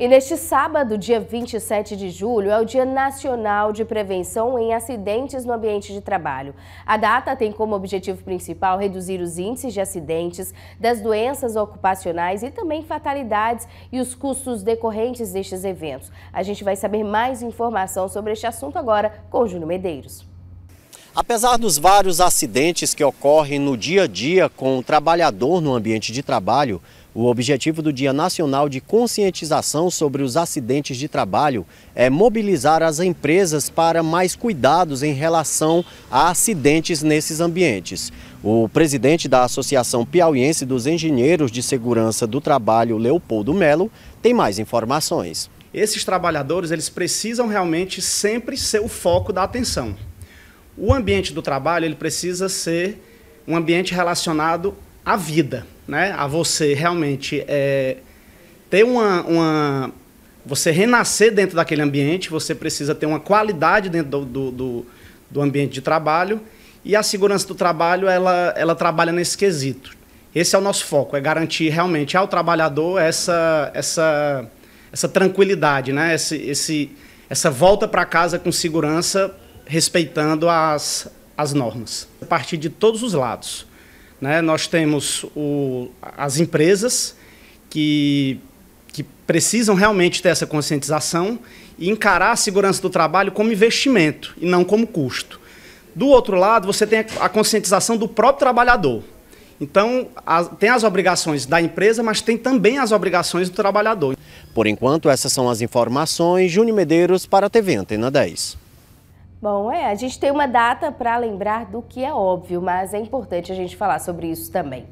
E neste sábado, dia 27 de julho, é o Dia Nacional de Prevenção em Acidentes no Ambiente de Trabalho. A data tem como objetivo principal reduzir os índices de acidentes, das doenças ocupacionais e também fatalidades e os custos decorrentes destes eventos. A gente vai saber mais informação sobre este assunto agora com Júlio Medeiros. Apesar dos vários acidentes que ocorrem no dia a dia com o trabalhador no ambiente de trabalho, o objetivo do Dia Nacional de Conscientização sobre os Acidentes de Trabalho é mobilizar as empresas para mais cuidados em relação a acidentes nesses ambientes. O presidente da Associação Piauiense dos Engenheiros de Segurança do Trabalho, Leopoldo Melo, tem mais informações. Esses trabalhadores, eles precisam realmente sempre ser o foco da atenção. O ambiente do trabalho, ele precisa ser um ambiente relacionado a vida, né? A você realmente é, ter uma, uma, Você renascer dentro daquele ambiente, você precisa ter uma qualidade dentro do, do, do ambiente de trabalho. E a segurança do trabalho, ela, ela trabalha nesse quesito. Esse é o nosso foco, é garantir realmente ao trabalhador essa, essa, essa tranquilidade, né? Esse, esse, essa volta para casa com segurança, respeitando as, as normas. A partir de todos os lados. Né? Nós temos o, as empresas que, que precisam realmente ter essa conscientização e encarar a segurança do trabalho como investimento e não como custo. Do outro lado, você tem a conscientização do próprio trabalhador. Então, tem as obrigações da empresa, mas tem também as obrigações do trabalhador. Por enquanto, essas são as informações. Júnior Medeiros para a TV Antena 10. Bom, é, a gente tem uma data para lembrar do que é óbvio, mas é importante a gente falar sobre isso também.